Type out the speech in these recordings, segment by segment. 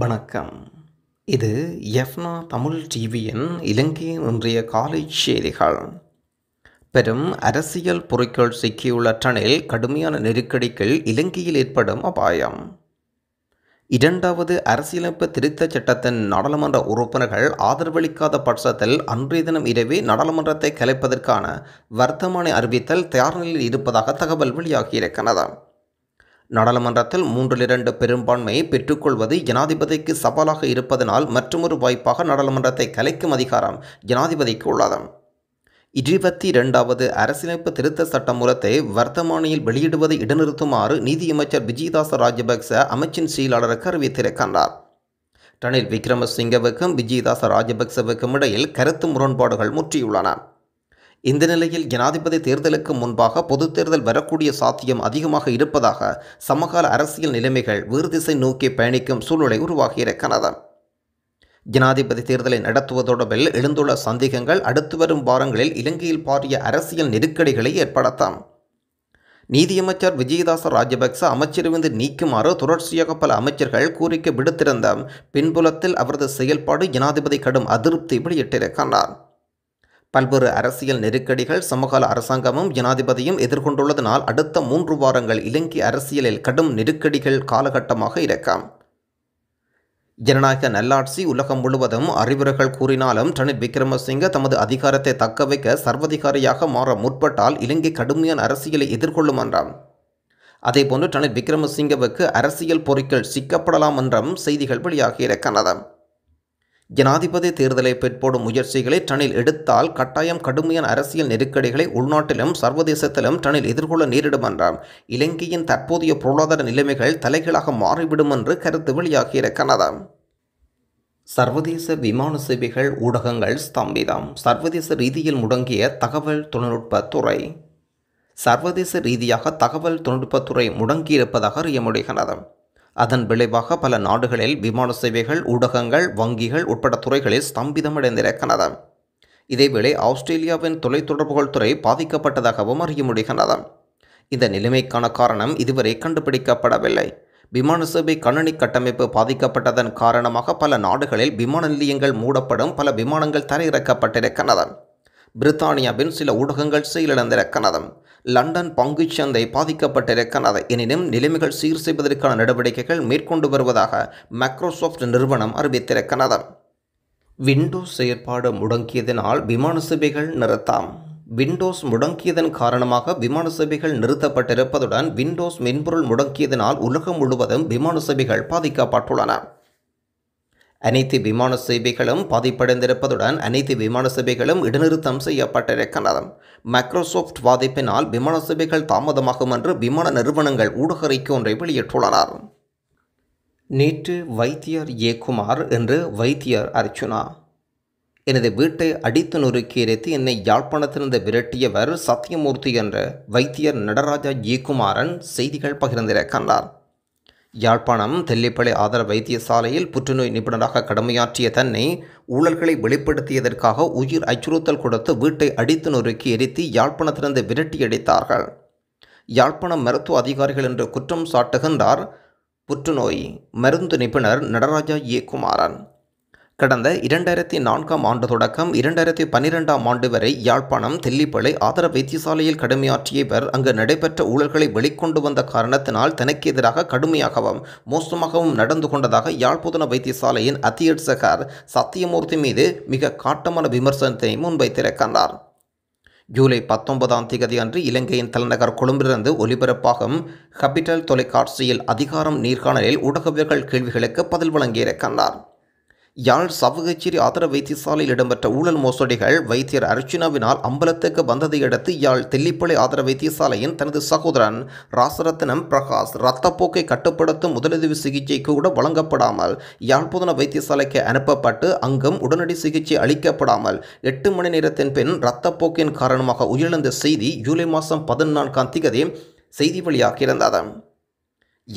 வணக்கம் இது எஃப்னா தமிழ் டிவியின் இலங்கையின் ஒன்றிய காலை செய்திகள் பெரும் அரசியல் பொறிக்குள் சிக்கியுள்ள டனில் கடுமையான நெருக்கடிகள் இலங்கையில் ஏற்படும் அபாயம் இரண்டாவது அரசியலமைப்பு திருத்தச் சட்டத்தின் நாடாளுமன்ற உறுப்பினர்கள் ஆதரவளிக்காத பட்சத்தில் அன்றைய தினம் இரவே நாடாளுமன்றத்தை கலைப்பதற்கான வர்த்தமானி அறிவித்தல் தயார் நிலையில் இருப்பதாக தகவல் வெளியாகியிருக்கிறது நாடாளுமன்றத்தில் மூன்றில் இரண்டு பெரும்பான்மையை பெற்றுக்கொள்வது ஜனாதிபதிக்கு சவாலாக இருப்பதனால் மற்றொரு வாய்ப்பாக நாடாளுமன்றத்தை கலைக்கும் அதிகாரம் ஜனாதிபதிக்கு உள்ளது இருபத்தி இரண்டாவது அரசியலமைப்பு திருத்த சட்டமூலத்தை வர்த்தமானியில் வெளியிடுவதை இடைநிறுத்துமாறு நீதியமைச்சர் விஜயதாச ராஜபக்ச அமைச்சின் செயலாளருக்கு அறிவித்திருக்கின்றார் ரணில் விக்ரமசிங்கவுக்கும் விஜயதாச ராஜபக்சவுக்கும் இடையில் கருத்து முரண்பாடுகள் முற்றியுள்ளன இந்த நிலையில் ஜனாதிபதி தேர்தலுக்கு முன்பாக பொது தேர்தல் வரக்கூடிய சாத்தியம் அதிகமாக இருப்பதாக சமகால அரசியல் நிலைமைகள் வேறு திசை நோக்கி பயணிக்கும் சூழ்நிலை உருவாகியிருக்கிறது ஜனாதிபதி தேர்தலை நடத்துவதோடவில் எழுந்துள்ள சந்தேகங்கள் அடுத்து வரும் வாரங்களில் இலங்கையில் பாரிய அரசியல் நெருக்கடிகளை ஏற்படுத்தாம் நீதியமைச்சர் விஜயதாச ராஜபக்ச அமைச்சரிலிருந்து நீக்குமாறு தொடர்ச்சியாக பல அமைச்சர்கள் கோரிக்கை விடுத்திருந்த பின்புலத்தில் அவரது செயல்பாடு ஜனாதிபதி கடும் அதிருப்தி வெளியிட்டிருக்கிறார் பல்வேறு அரசியல் நெருக்கடிகள் சமகால அரசாங்கமும் ஜனாதிபதியும் எதிர்கொண்டுள்ளதனால் அடுத்த மூன்று வாரங்கள் இலங்கை அரசியலில் கடும் நெருக்கடிகள் காலகட்டமாக இருக்காம் ஜனநாயக நல்லாட்சி உலகம் முழுவதும் அறிவுரைகள் கூறினாலும் ரணில் விக்ரமசிங்க தமது அதிகாரத்தை தக்கவைக்க சர்வதிகாரியாக மாற முற்பட்டால் இலங்கை கடுமையான அரசியலை எதிர்கொள்ளும் என்றாம் அதேபோன்று ரணில் விக்ரமசிங்கவுக்கு அரசியல் பொறிக்கள் சிக்கப்படலாம் என்றும் செய்திகள் வெளியாகியிருக்கின்றன ஜனாதிபதி தேர்தலை பெற்போடும் முயற்சிகளை டனில் எடுத்தால் கட்டாயம் கடுமையான அரசியல் நெருக்கடிகளை உள்நாட்டிலும் சர்வதேசத்திலும் டனில் எதிர்கொள்ள நேரிடும் என்றார் இலங்கையின் தற்போதைய பொருளாதார நிலைமைகள் தலைகளாக மாறிவிடும் என்று கருத்து வெளியாகியிருக்கிறது சர்வதேச விமான சேவைகள் ஊடகங்கள் ஸ்தம்பிதம் சர்வதேச ரீதியில் முடங்கிய தகவல் துறை சர்வதேச ரீதியாக தகவல் தொழில்நுட்பத்துறை முடங்கியிருப்பதாக அறிய முடிகிறது அதன் விளைவாக பல நாடுகளில் விமான சேவைகள் ஊடகங்கள் வங்கிகள் உட்பட துறைகளில் ஸ்தம்பிதமடைந்திருக்கிறது இதேவேளை ஆஸ்திரேலியாவின் தொலைத்தொடர்புகள் துறை பாதிக்கப்பட்டதாகவும் அறிய முடிகிறது இந்த நிலைமைக்கான காரணம் இதுவரை கண்டுபிடிக்கப்படவில்லை விமான சேவை கணினி கட்டமைப்பு பாதிக்கப்பட்டதன் காரணமாக பல நாடுகளில் விமான நிலையங்கள் மூடப்படும் பல விமானங்கள் தரையிறக்கப்பட்டிருக்கிறது பிரித்தானியாவின் சில ஊடகங்கள் செயலிழந்திருக்கிறது லண்டன் பங்குச் சந்தை பாதிக்கப்பட்டிருக்கிறது எனினும் நிலைமைகள் சீர் செய்வதற்கான நடவடிக்கைகள் மேற்கொண்டு வருவதாக மைக்ரோசாஃப்ட் நிறுவனம் அறிவித்திருக்கிறது விண்டோஸ் செயற்பாடு முடங்கியதனால் விமான சேவைகள் நிறுத்தாம் விண்டோஸ் முடங்கியதன் காரணமாக விமான சேவைகள் நிறுத்தப்பட்டிருப்பதுடன் விண்டோஸ் மென்பொருள் முடங்கியதனால் உலகம் முழுவதும் விமான சேவைகள் பாதிக்கப்பட்டுள்ளன அனைத்து விமான சேவைகளும் பாதிப்படைந்திருப்பதுடன் அனைத்து விமான சேவைகளும் இடைநிறுத்தம் செய்யப்பட்டிருக்கின்றன மைக்ரோசாஃப்ட் பாதிப்பினால் விமான சேவைகள் தாமதமாகும் என்று விமான நிறுவனங்கள் ஊடக ஒன்றை வெளியிட்டுள்ளனர் நேற்று வைத்தியர் ஏகுமார் என்று வைத்தியர் அர்ச்சுனா எனது வீட்டை அடித்து நொறுக்கி எரித்து என்னை யாழ்ப்பாணத்திலிருந்து விரட்டியவர் சத்தியமூர்த்தி என்ற வைத்தியர் நடராஜா இயக்குமாறன் செய்திகள் பகிர்ந்திருக்கின்றார் யாழ்ப்பாணம் தெல்லிப்பளை ஆதார வைத்தியசாலையில் புற்றுநோய் நிபுணராக கடமையாற்றிய தன்னை ஊழல்களை வெளிப்படுத்தியதற்காக உயிர் அச்சுறுத்தல் கொடுத்து வீட்டை அடித்து நொறுக்கி எரித்து யாழ்ப்பாணத்திலிருந்து விரட்டியடித்தார்கள் யாழ்ப்பாணம் மருத்துவ அதிகாரிகள் என்று குற்றம் சாட்டுகின்றார் புற்றுநோய் மருந்து நிபுணர் நடராஜா ஏ குமாரன் கடந்த இரண்டாயிரத்தி நான்காம் ஆண்டு தொடக்கம் இரண்டாயிரத்தி பன்னிரெண்டாம் ஆண்டு வரை யாழ்ப்பாணம் தெல்லிப்பளை ஆதர வைத்தியசாலையில் கடுமையாற்றிய இவர் அங்கு நடைபெற்ற ஊழல்களை வெளிக்கொண்டு வந்த காரணத்தினால் தனக்கு எதிராக கடுமையாகவும் மோசமாகவும் நடந்து கொண்டதாக யாழ்ப்புதன வைத்தியசாலையின் அத்தியட்சகர் சத்தியமூர்த்தி மீது மிக காட்டமான விமர்சனத்தை முன்வைத்திருக்கின்றார் ஜூலை பத்தொன்பதாம் தேதி அன்று இலங்கையின் தலைநகர் கொழும்பிலிருந்து ஒலிபரப்பாகும் ஹபிட்டல் தொலைக்காட்சியில் அதிகாரம் நீர்காணலில் ஊடகவியர்கள் கேள்விகளுக்கு பதில் வழங்கியிருக்கின்றார் யாழ் சவகச்சேரி ஆதர வைத்தியசாலையில் இடம்பெற்ற ஊழல் மோசடிகள் வைத்தியர் அர்ச்சுனாவினால் அம்பலத்துக்கு வந்ததையடுத்து யாழ் தெல்லிப்பளை ஆதர வைத்தியசாலையின் தனது சகோதரன் ராசரத்னம் பிரகாஷ் இரத்தப்போக்கை கட்டுப்படுத்தும் முதலுதவி சிகிச்சை கூட வழங்கப்படாமல் யாழ்ப்புதன வைத்தியசாலைக்கு அனுப்பப்பட்டு அங்கும் உடனடி சிகிச்சை அளிக்கப்படாமல் எட்டு மணி நேரத்தின் பின் இரத்தப்போக்கின் காரணமாக உயிரிழந்த செய்தி ஜூலை மாதம் பதினான்காம் தேதி செய்தி வெளியாகியிருந்தது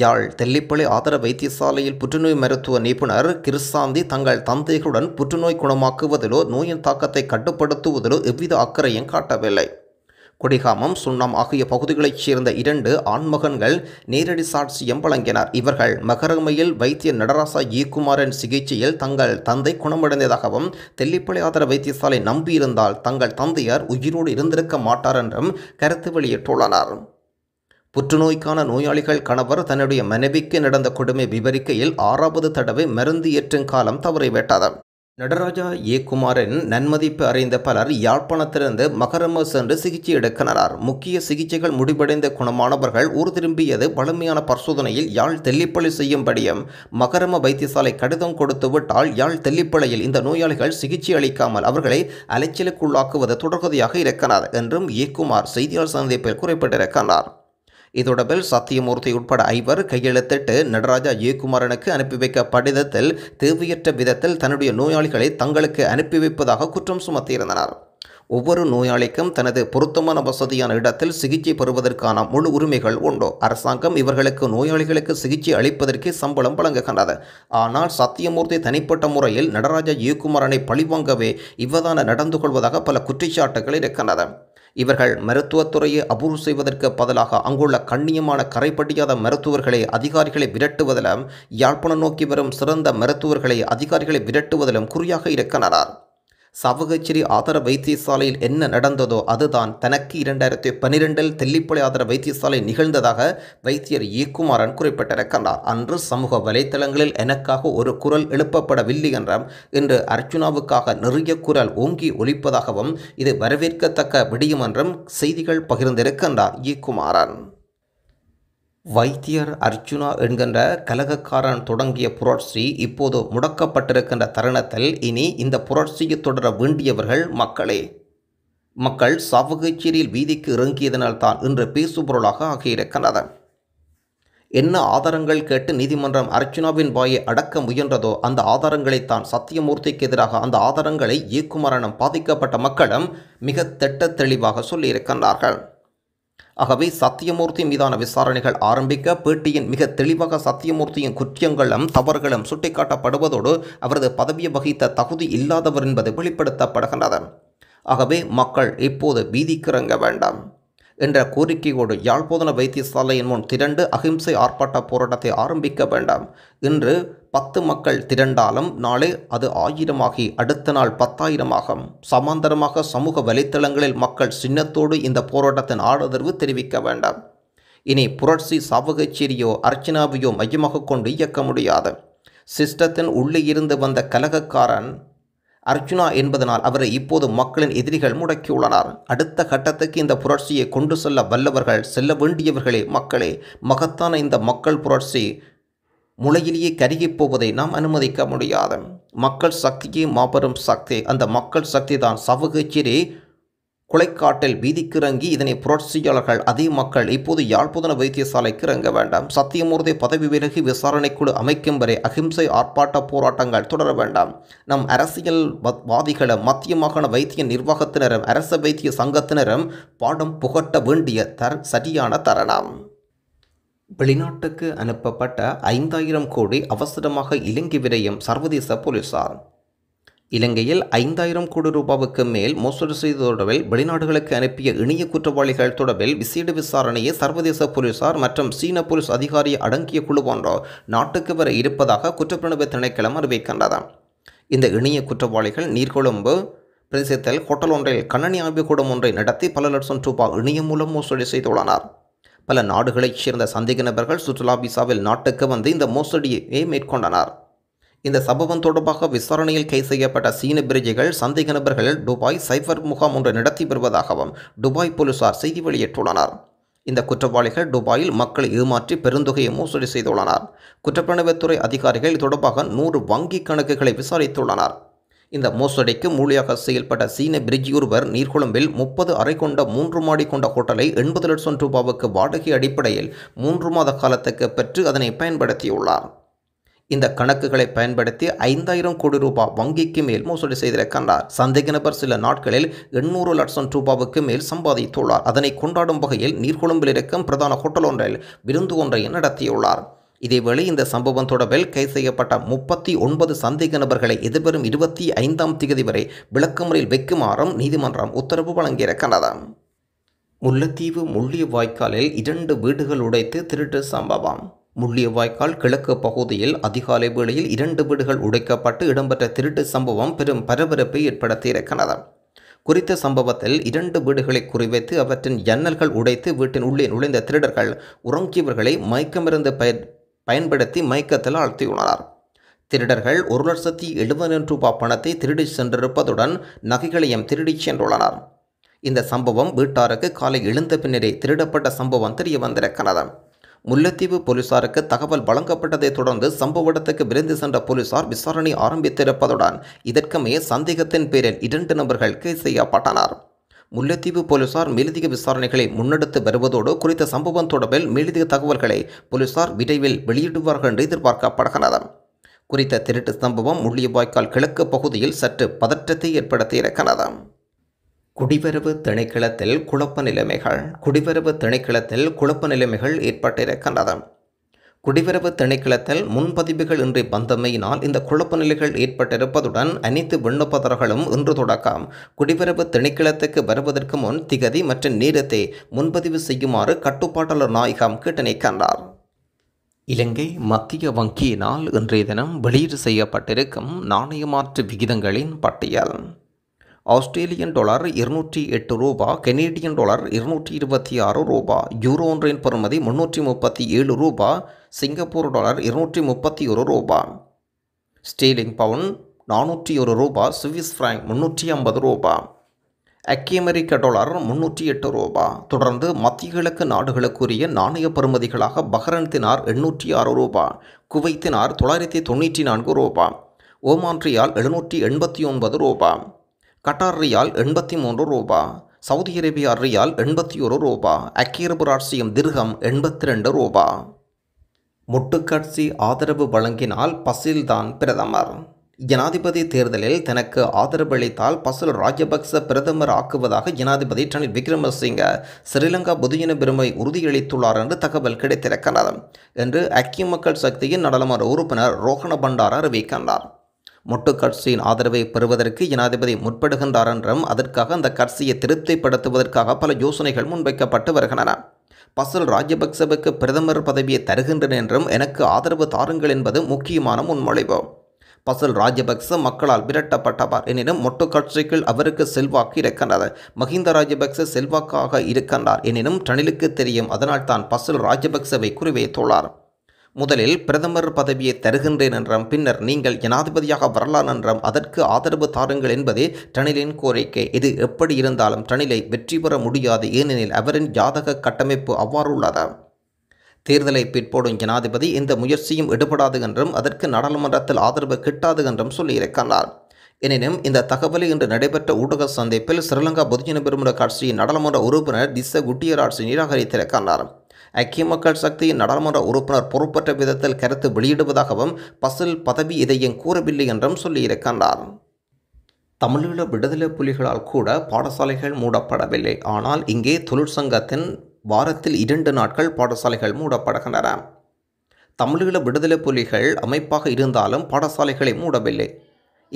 யாழ் தெல்லிப்பள்ளி ஆதர வைத்தியசாலையில் புற்றுநோய் மருத்துவ நிபுணர் கிருசாந்தி தங்கள் தந்தைகளுடன் புற்றுநோய் குணமாக்குவதிலோ நோயின் தாக்கத்தை கட்டுப்படுத்துவதிலோ எவ்வித அக்கறையும் காட்டவில்லை கொடிகாமம் சுண்ணம் ஆகிய பகுதிகளைச் சேர்ந்த இரண்டு ஆண்மகன்கள் நேரடி சாட்சியம் வழங்கினர் இவர்கள் மகரமையில் வைத்திய நடராசா ஈக்குமாரின் சிகிச்சையில் தங்கள் தந்தை குணமடைந்ததாகவும் தெல்லிப்பள்ளி ஆதர வைத்தியசாலை நம்பியிருந்தால் தங்கள் தந்தையார் உயிரோடு இருந்திருக்க மாட்டார் என்றும் கருத்து வெளியிட்டுள்ளனர் புற்றுநோய்க்கான நோயாளிகள் கணவர் தன்னுடைய மனைவிக்கு நடந்த கொடுமை விவரிக்கையில் ஆறாவது தடவை மருந்து ஏற்றும் காலம் வேட்டாதம் நடராஜா ஏ குமாரின் நன்மதிப்பு அறிந்த பலர் யாழ்ப்பாணத்திலிருந்து மகரம சென்று சிகிச்சை எடுக்கிறார் முக்கிய சிகிச்சைகள் முடிவடைந்த குணமானவர்கள் ஊர் திரும்பியது வலிமையான பரிசோதனையில் யாழ் தெல்லிப்பள்ளி செய்யும்படியும் மகரம வைத்தியசாலை கடிதம் கொடுத்துவிட்டால் யாழ் தெல்லிப்பள்ளியில் இந்த நோயாளிகள் சிகிச்சை அளிக்காமல் அவர்களை அலைச்சலுக்குள்ளாக்குவது தொடர்கதையாக இருக்கிறார் என்றும் ஏ குமார் செய்தியாளர் சந்திப்பில் குறிப்பிட்டிருக்கிறார் இதொடர்பில் சத்தியமூர்த்தி உட்பட ஐவர் கையெழுத்திட்டு நடராஜா ஜெயக்குமாரனுக்கு அனுப்பி வைக்க படிதத்தில் தேவையற்ற விதத்தில் தன்னுடைய நோயாளிகளை தங்களுக்கு அனுப்பி வைப்பதாக குற்றம் சுமத்தியிருந்தனர் ஒவ்வொரு நோயாளிக்கும் தனது பொருத்தமான வசதியான இடத்தில் சிகிச்சை பெறுவதற்கான முழு உரிமைகள் உண்டு அரசாங்கம் இவர்களுக்கு நோயாளிகளுக்கு சிகிச்சை அளிப்பதற்கு சம்பளம் வழங்குகின்றது ஆனால் சத்தியமூர்த்தி தனிப்பட்ட முறையில் நடராஜா ஜெயக்குமாரனை பழிவாங்கவே இவ்வதான நடந்து கொள்வதாக பல குற்றச்சாட்டுகள் இருக்கின்றன இவர்கள் மருத்துவத்துறையை அபூர்வம் செய்வதற்கு பதிலாக அங்குள்ள கண்ணியமான கரைப்படியாத மருத்துவர்களை அதிகாரிகளை விரட்டுவதிலும் யாழ்ப்பாணம் நோக்கி வரும் சிறந்த மருத்துவர்களை அதிகாரிகளை விரட்டுவதிலும் குறியாக இருக்கிறார் சவகச்சேரி ஆதார வைத்தியசாலையில் என்ன நடந்ததோ அதுதான் தனக்கு இரண்டாயிரத்தி பன்னிரெண்டில் தெல்லிப்பளை ஆதார வைத்தியசாலை நிகழ்ந்ததாக வைத்தியர் ஏக்குமாறன் குறிப்பிட்டிருக்கிறார் அன்று சமூக வலைத்தளங்களில் எனக்காக ஒரு குரல் எழுப்பப்படவில்லை என்றும் இன்று அர்ச்சுனாவுக்காக நிறைய குரல் ஓங்கி ஒலிப்பதாகவும் இது வரவேற்கத்தக்க விடியும் என்றும் செய்திகள் பகிர்ந்திருக்கின்றார் ஏக்குமாறன் வைத்தியர் அர்ஜுனா என்கின்ற கலகக்காரன் தொடங்கிய புரட்சி இப்போது முடக்கப்பட்டிருக்கின்ற தருணத்தில் இனி இந்த புரட்சியை தொடர வேண்டியவர்கள் மக்களே மக்கள் சவகச்சேரியில் வீதிக்கு இறங்கியதனால் தான் இன்று பேசுபொருளாக ஆகியிருக்கிறது என்ன ஆதாரங்கள் கேட்டு நீதிமன்றம் அர்ச்சுனாவின் வாயை அடக்க முயன்றதோ அந்த ஆதாரங்களைத்தான் தான் சத்தியமூர்த்திக்கு எதிராக அந்த ஆதாரங்களை இயக்குமரணம் பாதிக்கப்பட்ட மக்களும் மிக தெட்ட தெளிவாக சொல்லியிருக்கின்றார்கள் ஆகவே சத்தியமூர்த்தி மீதான விசாரணைகள் ஆரம்பிக்க பேட்டியின் மிக தெளிவாக சத்தியமூர்த்தியின் குற்றங்களும் தவறுகளும் சுட்டிக்காட்டப்படுவதோடு அவரது பதவியை வகித்த தகுதி இல்லாதவர் என்பது வெளிப்படுத்தப்படுகின்றது ஆகவே மக்கள் இப்போது வீதிக்கிறங்க வேண்டாம் என்ற கோரிக்கையோடு யாழ்ப்போதன வைத்தியசாலையின் முன் திரண்டு அகிம்சை ஆர்ப்பாட்ட போராட்டத்தை ஆரம்பிக்க வேண்டாம் இன்று பத்து மக்கள் திரண்டாலும் நாளை அது ஆயிரமாகி அடுத்த நாள் பத்தாயிரமாகும் சமாந்தரமாக சமூக வலைத்தளங்களில் மக்கள் சின்னத்தோடு இந்த போராட்டத்தின் ஆதரவு தெரிவிக்க வேண்டாம் இனி புரட்சி சாவகச்சேரியோ அர்ச்சனாவையோ மையமாக கொண்டு இயக்க முடியாது சிஸ்டத்தின் உள்ளே இருந்து வந்த கலகக்காரன் அர்ஜுனா என்பதனால் அவரை இப்போது மக்களின் எதிரிகள் முடக்கியுள்ளனர் அடுத்த கட்டத்துக்கு இந்த புரட்சியை கொண்டு செல்ல வல்லவர்கள் செல்ல வேண்டியவர்களே மக்களே மகத்தான இந்த மக்கள் புரட்சி முளையிலேயே கருகி போவதை நாம் அனுமதிக்க முடியாது மக்கள் சக்தியே மாபெரும் சக்தி அந்த மக்கள் சக்தி தான் சவுகச்சிரே கொலைக்காட்டில் இறங்கி இதனை புரட்சியாளர்கள் அதே மக்கள் இப்போது யாழ்ப்புதன வைத்தியசாலைக்கு இறங்க வேண்டாம் சத்தியமூர்த்தி பதவி விலகி விசாரணைக்குழு அமைக்கும் வரை அகிம்சை ஆர்ப்பாட்ட போராட்டங்கள் தொடர வேண்டாம் நம் அரசியல் வாதிகளும் மத்திய மாகாண வைத்திய நிர்வாகத்தினரும் அரச வைத்திய சங்கத்தினரும் பாடம் புகட்ட வேண்டிய தர சரியான தரணம் வெளிநாட்டுக்கு அனுப்பப்பட்ட ஐந்தாயிரம் கோடி அவசரமாக இலங்கை விரையும் சர்வதேச போலீசார் இலங்கையில் ஐந்தாயிரம் கோடி ரூபாவுக்கு மேல் மோசடி செய்த தொடர்பில் வெளிநாடுகளுக்கு அனுப்பிய இணைய குற்றவாளிகள் தொடர்பில் விசேட விசாரணையை சர்வதேச போலீசார் மற்றும் சீன போலீஸ் அதிகாரி அடங்கிய குழு போன்றோர் நாட்டுக்கு வர இருப்பதாக குற்றப்பிரிவு திணைக்களம் அறிவிக்கின்றது இந்த இணைய குற்றவாளிகள் நீர்கொழும்பு பிரதேசத்தில் ஹோட்டல் ஒன்றில் கண்ணணி கூடம் ஒன்றை நடத்தி பல லட்சம் ரூபாய் இணையம் மூலம் மோசடி செய்துள்ளனர் பல நாடுகளைச் சேர்ந்த சந்தேக நபர்கள் சுற்றுலா விசாவில் நாட்டுக்கு வந்து இந்த மோசடியை மேற்கொண்டனர் இந்த சம்பவம் தொடர்பாக விசாரணையில் கைது செய்யப்பட்ட சீன பிரஜைகள் சந்தேக நபர்கள் துபாய் சைபர் முகாம் ஒன்று நடத்தி வருவதாகவும் டுபாய் போலீசார் செய்தி வெளியிட்டுள்ளனர் இந்த குற்றவாளிகள் டுபாயில் மக்களை ஏமாற்றி பெருந்தொகையை மோசடி செய்துள்ளனர் குற்றப்புலனாய்வுத்துறை அதிகாரிகள் தொடர்பாக நூறு வங்கி கணக்குகளை விசாரித்துள்ளனர் இந்த மோசடிக்கு மூலியாக செயல்பட்ட சீன பிரிட்ஜ் ஒருவர் நீர்குழம்பில் முப்பது அறை கொண்ட மூன்று மாடி கொண்ட ஹோட்டலை எண்பது லட்சம் ரூபாவுக்கு வாடகை அடிப்படையில் மூன்று மாத காலத்துக்கு பெற்று அதனை பயன்படுத்தியுள்ளார் இந்த கணக்குகளை பயன்படுத்தி ஐந்தாயிரம் கோடி ரூபாய் வங்கிக்கு மேல் மோசடி செய்திருக்கின்றார் சந்தேக நபர் சில நாட்களில் எண்ணூறு லட்சம் ரூபாவுக்கு மேல் சம்பாதித்துள்ளார் அதனை கொண்டாடும் வகையில் நீர்கொழும்பில் இருக்கும் பிரதான ஹோட்டல் ஒன்றில் விருந்து ஒன்றையும் நடத்தியுள்ளார் இதேவேளை இந்த சம்பவம் தொடர்பில் கைது செய்யப்பட்ட முப்பத்தி ஒன்பது சந்தேக நபர்களை எதிர்வரும் இருபத்தி ஐந்தாம் திகதி வரை விளக்கமுறையில் வைக்குமாறும் நீதிமன்றம் உத்தரவு வழங்கியிருக்கிறது முல்லைத்தீவு முள்ளிய வாய்க்காலில் இரண்டு வீடுகள் உடைத்து திருட்டு சம்பவம் முள்ளியவாய்க்கால் கிழக்கு பகுதியில் அதிகாலை வேளையில் இரண்டு வீடுகள் உடைக்கப்பட்டு இடம்பெற்ற திருட்டு சம்பவம் பெரும் பரபரப்பை ஏற்படுத்தியிருக்கிறது குறித்த சம்பவத்தில் இரண்டு வீடுகளை குறிவைத்து அவற்றின் ஜன்னல்கள் உடைத்து வீட்டின் உள்ளே நுழைந்த திருடர்கள் உறங்கியவர்களை மயக்கமிருந்து பயன் பயன்படுத்தி மயக்கத்தில் ஆழ்த்தியுள்ளனர் திருடர்கள் ஒரு லட்சத்தி எழுபதாயிரம் ரூபாய் பணத்தை திருடி சென்றிருப்பதுடன் நகைகளையும் திருடிச் சென்றுள்ளனர் இந்த சம்பவம் வீட்டாருக்கு காலை எழுந்த பின்னரே திருடப்பட்ட சம்பவம் தெரிய வந்திருக்கிறது முல்லைத்தீவு போலீசாருக்கு தகவல் வழங்கப்பட்டதை தொடர்ந்து சம்பவ இடத்துக்கு விரைந்து சென்ற போலீசார் விசாரணை ஆரம்பித்திருப்பதுடன் இதற்குமே சந்தேகத்தின் பேரில் இரண்டு நபர்கள் கைது செய்யப்பட்டனர் முல்லைத்தீவு போலீசார் மேலதிக விசாரணைகளை முன்னெடுத்து வருவதோடு குறித்த சம்பவம் தொடர்பில் மேலதிக தகவல்களை போலீசார் விரைவில் வெளியிடுவார்கள் என்று எதிர்பார்க்கப்படுகிறது குறித்த திருட்டு சம்பவம் முள்ளியவாய்க்கால் கிழக்கு பகுதியில் சற்று பதற்றத்தை ஏற்படுத்தியிருக்கிறது குடிவரவு திணைக்களத்தில் குழப்ப நிலைமைகள் குடிவரவு திணைக்களத்தில் குழப்ப நிலைமைகள் ஏற்பட்டிருக்கின்றன குடிவரவு திணைக்களத்தில் முன்பதிவுகள் இன்றி வந்தமையினால் இந்த குழப்ப நிலைகள் ஏற்பட்டிருப்பதுடன் அனைத்து விண்ணப்பதர்களும் இன்று தொடக்கம் குடிவரவு திணைக்களத்துக்கு வருவதற்கு முன் திகதி மற்றும் நேரத்தை முன்பதிவு செய்யுமாறு கட்டுப்பாட்டாளர் நாயகம் கேட்டணிக்கின்றார் இலங்கை மத்திய வங்கியினால் இன்றைய தினம் வெளியீடு செய்யப்பட்டிருக்கும் நாணயமாற்று விகிதங்களின் பட்டியல் ஆஸ்திரேலியன் டாலர் இருநூற்றி எட்டு ரூபா கெனேடியன் டாலர் இருநூற்றி இருபத்தி ஆறு ரூபா யூரோ ஒன்றின் பெறுமதி முன்னூற்றி முப்பத்தி ஏழு ரூபா சிங்கப்பூர் டாலர் இருநூற்றி முப்பத்தி ஒரு ரூபா ஸ்டீலிங் பவுன் நானூற்றி ஒரு ரூபா சுவிஸ் ஃப்ராங்க் முன்னூற்றி ஐம்பது ரூபா அக்கி அமெரிக்க டாலர் முன்னூற்றி எட்டு ரூபா தொடர்ந்து மத்திய கிழக்கு நாடுகளுக்குரிய நாணய பெறுமதிகளாக பஹ்ரன் தினார் எண்ணூற்றி ஆறு ரூபா குவைத்தினார் தொள்ளாயிரத்தி தொண்ணூற்றி நான்கு ரூபா ஓமான்ட்ரியால் எழுநூற்றி எண்பத்தி ஒன்பது ரூபா கட்டார் ரியால் எண்பத்தி மூன்று ரூபா சவுதி அரேபியா ரியால் எண்பத்தி ஒரு ரூபா அக்கீரபு ராஷ்டிரியம் எண்பத்தி ரெண்டு ரூபா முட்டுக்கட்சி ஆதரவு வழங்கினால் பசில்தான் பிரதமர் ஜனாதிபதி தேர்தலில் தனக்கு ஆதரவளித்தால் பசுல் ராஜபக்ச பிரதமர் ஆக்குவதாக ஜனாதிபதி ரணில் விக்ரமசிங்க ஸ்ரீலங்கா பொதுஜன பெருமை உறுதியளித்துள்ளார் என்று தகவல் கிடைத்திருக்கிறது என்று ஐக்கிய மக்கள் சக்தியின் நாடாளுமன்ற உறுப்பினர் ரோஹன பண்டார் அறிவிக்கின்றார் முட்டுக்கட்சியின் கட்சியின் ஆதரவை பெறுவதற்கு ஜனாதிபதி முற்படுகின்றார் என்றும் அதற்காக அந்த கட்சியை திருப்திப்படுத்துவதற்காக பல யோசனைகள் முன்வைக்கப்பட்டு வருகின்றன பசல் ராஜபக்சவுக்கு பிரதமர் பதவியை தருகின்றன என்றும் எனக்கு ஆதரவு தாருங்கள் என்பது முக்கியமான முன்மொழிவு பசல் ராஜபக்ச மக்களால் விரட்டப்பட்டவர் எனினும் மொட்டு கட்சிக்குள் அவருக்கு செல்வாக்கு இருக்கின்றது மஹிந்த ராஜபக்ச செல்வாக்காக இருக்கின்றார் எனினும் டனிலுக்கு தெரியும் அதனால் தான் பசல் ராஜபக்சவை குறிவைத்துள்ளார் முதலில் பிரதமர் பதவியை தருகின்றேன் என்றும் பின்னர் நீங்கள் ஜனாதிபதியாக வரலாம் என்றும் அதற்கு ஆதரவு தாருங்கள் என்பதே டனிலின் கோரிக்கை இது எப்படி இருந்தாலும் டனிலை வெற்றி பெற முடியாது ஏனெனில் அவரின் ஜாதக கட்டமைப்பு அவ்வாறுள்ளது தேர்தலை பிற்போடும் ஜனாதிபதி இந்த முயற்சியும் எடுபடாது என்றும் அதற்கு நாடாளுமன்றத்தில் ஆதரவு கிட்டாது என்றும் சொல்லியிருக்கிறார் எனினும் இந்த தகவலை இன்று நடைபெற்ற ஊடக சந்திப்பில் ஸ்ரீலங்கா பொதுஜன பெருமுறை கட்சியின் நாடாளுமன்ற உறுப்பினர் திச குட்டியராட்சி நிராகரித்திருக்கிறார் ஐக்கிய மக்கள் சக்தி நாடாளுமன்ற உறுப்பினர் பொறுப்பற்ற விதத்தில் கருத்து வெளியிடுவதாகவும் பசில் பதவி இதையும் கூறவில்லை என்றும் சொல்லியிருக்கின்றார் தமிழீழ விடுதலை புலிகளால் கூட பாடசாலைகள் மூடப்படவில்லை ஆனால் இங்கே தொழிற்சங்கத்தின் வாரத்தில் இரண்டு நாட்கள் பாடசாலைகள் மூடப்படுகின்றன தமிழீழ விடுதலை புலிகள் அமைப்பாக இருந்தாலும் பாடசாலைகளை மூடவில்லை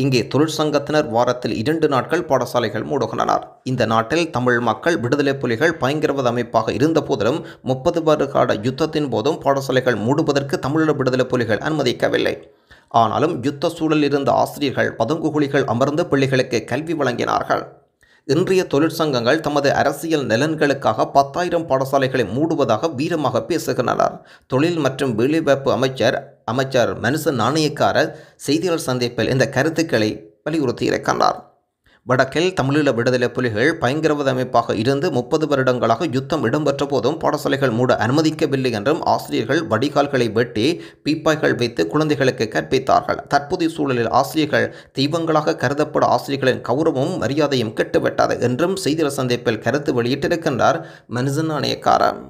இங்கே தொழிற்சங்கத்தினர் வாரத்தில் இரண்டு நாட்கள் பாடசாலைகள் மூடுகின்றனர் இந்த நாட்டில் தமிழ் மக்கள் விடுதலை புலிகள் பயங்கரவாத அமைப்பாக இருந்த போதிலும் முப்பது வருகாட யுத்தத்தின் போதும் பாடசாலைகள் மூடுவதற்கு தமிழர் விடுதலை புலிகள் அனுமதிக்கவில்லை ஆனாலும் யுத்த சூழலில் இருந்த ஆசிரியர்கள் பதுங்குகுழிகள் அமர்ந்து பிள்ளைகளுக்கு கல்வி வழங்கினார்கள் இன்றைய தொழிற்சங்கங்கள் தமது அரசியல் நலன்களுக்காக பத்தாயிரம் பாடசாலைகளை மூடுவதாக வீரமாக பேசுகின்றனர் தொழில் மற்றும் வேலைவாய்ப்பு அமைச்சர் அமைச்சர் மனுஷன் நாணயக்காரர் செய்தியாளர் சந்திப்பில் இந்த கருத்துக்களை கண்டார் வடக்கில் தமிழீழ விடுதலை புலிகள் பயங்கரவாத அமைப்பாக இருந்து முப்பது வருடங்களாக யுத்தம் இடம்பெற்ற போதும் பாடசாலைகள் மூட அனுமதிக்கவில்லை என்றும் ஆசிரியர்கள் வடிகால்களை வெட்டி பீப்பாய்கள் வைத்து குழந்தைகளுக்கு கற்பித்தார்கள் தற்போதைய சூழலில் ஆசிரியர்கள் தெய்வங்களாக கருதப்பட ஆசிரியர்களின் கௌரவமும் மரியாதையும் கெட்டுவிட்டது என்றும் செய்தியாளர் சந்திப்பில் கருத்து வெளியிட்டிருக்கின்றார் மனுஷன் ஆணையக்காரன்